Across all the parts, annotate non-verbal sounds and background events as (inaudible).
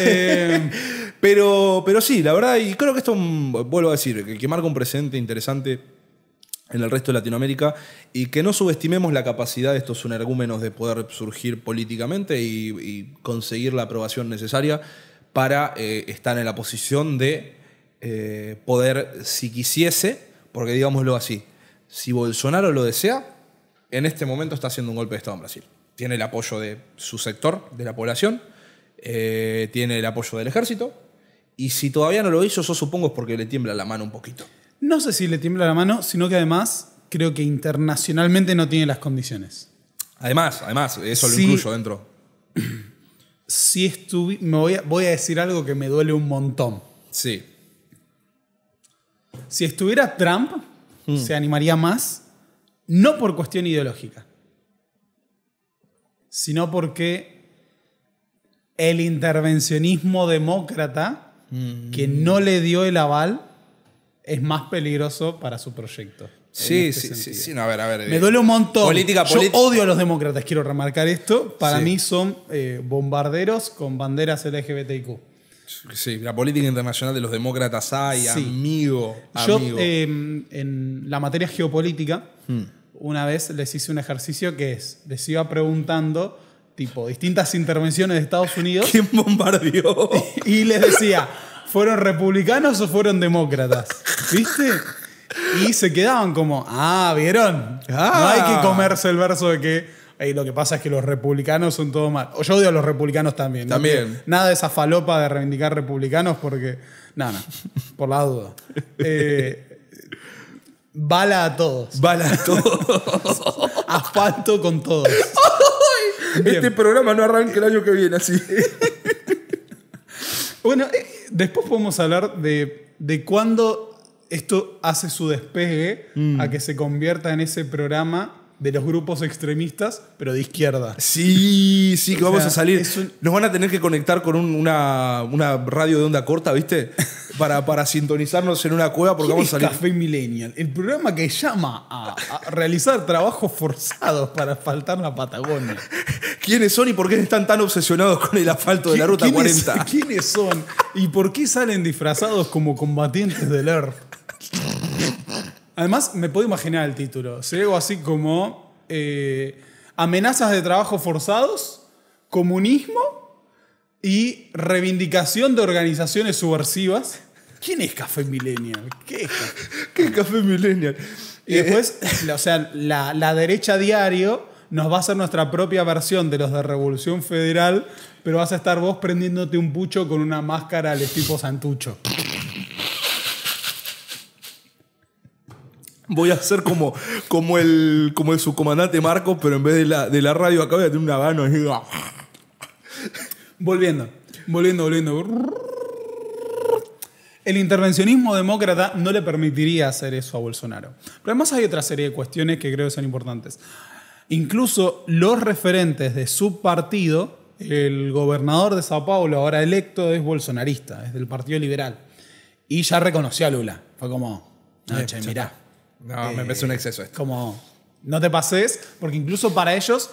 Eh, pero, pero sí, la verdad, y creo que esto, mm, vuelvo a decir, que, marca un presente interesante en el resto de Latinoamérica y que no subestimemos la capacidad de estos energúmenos de poder surgir políticamente y, conseguir la aprobación necesaria para eh, estar en la posición de eh, poder, si quisiese, porque digámoslo así, si Bolsonaro lo desea, en este momento está haciendo un golpe de Estado en Brasil. Tiene el apoyo de su sector, de la población, eh, tiene el apoyo del ejército. Y si todavía no lo hizo, yo supongo es porque le tiembla la mano un poquito. No sé si le tiembla la mano, sino que además creo que internacionalmente no tiene las condiciones. Además, además, eso lo incluyo dentro. (clears throat) Si estuve, me voy a, voy a decir algo que me duele un montón. Sí. Si estuviera Trump, hmm. se animaría más, no por cuestión ideológica, sino porque el intervencionismo demócrata mm. que no le dio el aval es más peligroso para su proyecto. Este sí, sí, sí, a ver, a ver. Me duele un eh, montón. Política, Yo odio a los demócratas, quiero remarcar esto. Para mí son eh, bombarderos con banderas LGBTIQ. Sí, la política internacional de los demócratas hay, amigo, amigo. Yo, em, en la materia geopolítica, hmm. una vez les hice un ejercicio que es, les iba preguntando tipo, distintas intervenciones de Estados Unidos. ¿Quién bombardeó? Y, les decía, ¿fueron republicanos o fueron demócratas? ¿Viste? Y se quedaban como, ah, ¿vieron? No hay que ah. comerse el verso de que lo que pasa es que los republicanos son todo mal. Yo odio a los republicanos también. También. Nada de esa falopa de reivindicar republicanos porque. Nada, no, por la duda. Eh, bala a todos. Bala a todos. Asfalto con todos. Este programa no arranca el año que viene así. (laughs) bueno, eh, después podemos hablar de, cuándo esto hace su despegue mm. a que se convierta en ese programa de los grupos extremistas, pero de izquierda. Sí, sí, que vamos a salir. Nos van a tener que conectar con una, una radio de onda corta, ¿viste? (laughs) para, sintonizarnos en una cueva porque vamos a salir. Millennial, el programa que llama a, realizar trabajos forzados para asfaltar la Patagonia. ¿Quiénes son y por qué están tan obsesionados con el asfalto de la Ruta 40? (laughs) ¿Quiénes son y por qué salen disfrazados como combatientes del ERP? Además, me puedo imaginar el título. Sería algo así como eh, Amenazas de trabajo forzados, comunismo y reivindicación de organizaciones subversivas ¿Quién es Café Millennial? ¿Qué es Café, ¿Qué Millennial? Y eh, después, eh, o sea, la, la derecha diario nos va a hacer nuestra propia versión de los de Revolución Federal, pero vas a estar vos prendiéndote un pucho con una máscara al estilo Santucho. Voy a ser como, como, el, como subcomandante Marco, pero en vez de la, de la radio acá voy a tener una gana. Volviendo, volviendo, volviendo. El intervencionismo demócrata no le permitiría hacer eso a Bolsonaro. Pero además hay otra serie de cuestiones que creo que son importantes. Incluso los referentes de su partido, el gobernador de Sao Paulo, ahora electo, es bolsonarista, es del Partido Liberal. Y ya reconoció a Lula. Fue como, no, eh, No, me parece eh, un exceso esto. Como, no te pases, porque incluso para ellos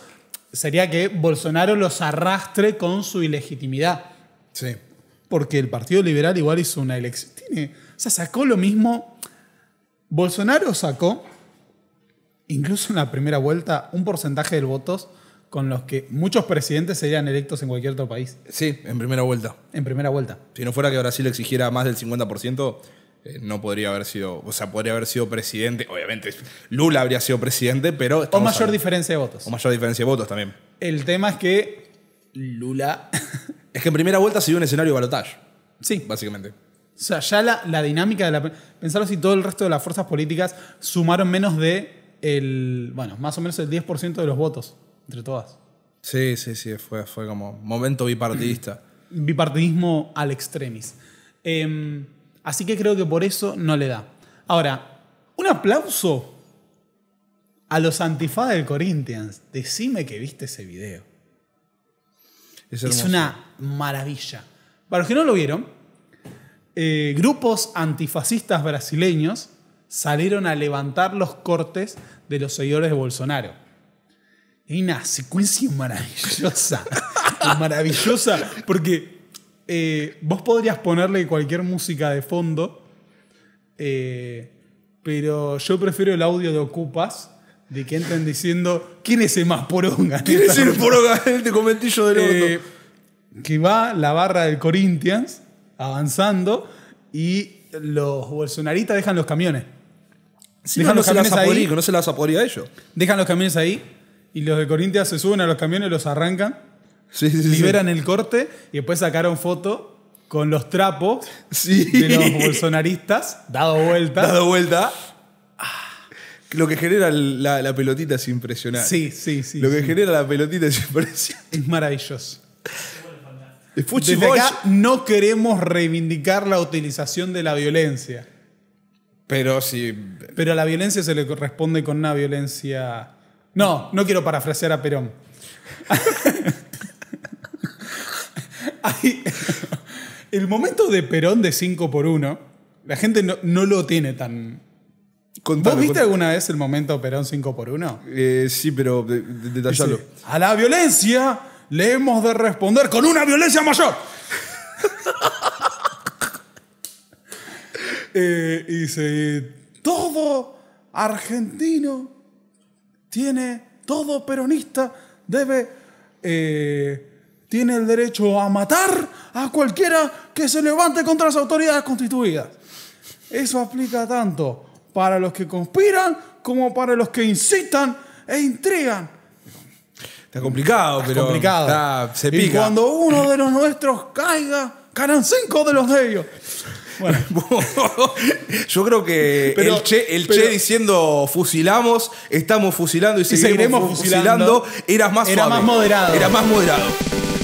sería que Bolsonaro los arrastre con su ilegitimidad. Sí porque el Partido Liberal igual hizo una elección. o sea, sacó lo mismo. Bolsonaro sacó, incluso en la primera vuelta, un porcentaje de votos con los que muchos presidentes serían electos en cualquier otro país. Sí, en primera vuelta. En primera vuelta. Si no fuera que Brasil exigiera más del 50%, eh, no podría haber sido, o sea, podría haber sido presidente, obviamente Lula habría sido presidente, pero... O mayor diferencia de votos. O mayor diferencia de votos también. El tema es que Lula (laughs) Es que en primera vuelta se dio un escenario de balotaje. Sí. Básicamente. O sea, ya la, dinámica de la. Pensarlo si todo el resto de las fuerzas políticas sumaron menos de. El, bueno, más o menos el 10% de los votos entre todas. Sí, sí, sí, fue, fue como momento bipartidista. (clears throat) Bipartidismo al extremis. Em, así que creo que por eso no le da. Ahora, un aplauso a los antifaz del Corinthians. Decime que viste ese video. Es, una maravilla. Para los que no lo vieron, eh, grupos antifascistas brasileños salieron a levantar los cortes de los seguidores de Bolsonaro. Hay una secuencia maravillosa. (laughs) maravillosa, porque eh, vos podrías ponerle cualquier música de fondo, eh, pero yo prefiero el audio de Ocupas de que entran diciendo, ¿quién es el más poronga? ¿Quién es el poronga en este comentillo del otro. Eh, que va la barra del Corinthians avanzando y los bolsonaristas dejan los camiones. dejan los camiones ahí. no se las ellos. Dejan los camiones ahí y los de Corinthians se suben a los camiones, los arrancan, sí, liberan el corte y después sacaron foto con los trapos de los bolsonaristas, dado vuelta. Dado vuelta lo que genera la, pelotita es impresionante. Sí, sí, sí. Lo que genera la pelotita es impresionante. Es maravilloso. Desde acá no queremos reivindicar la utilización de la violencia. Pero sí. Pero a la violencia se le corresponde con una violencia. No, no quiero parafrasear a Perón. (laughs) El momento de Perón de 5 por 1 la gente no, no, lo tiene tan, ¿Vos viste alguna vez el momento Perón 5x1? Eh, sí, pero a la violencia le hemos de responder con una violencia mayor. (laughs) Eh, y dice, todo argentino tiene, todo peronista debe, eh, tiene el derecho a matar a cualquiera que se levante contra las autoridades constituidas. Eso aplica tanto para los que conspiran como para los que incitan e intrigan. Está complicado, pero complicado. se pica. Y cuando uno de los nuestros caiga, caerán cinco de los de ellos. Bueno. (laughs) Yo creo que el, che, diciendo fusilamos, estamos fusilando y, seguiremos, fusilando, era más Era más moderado. Era más moderado.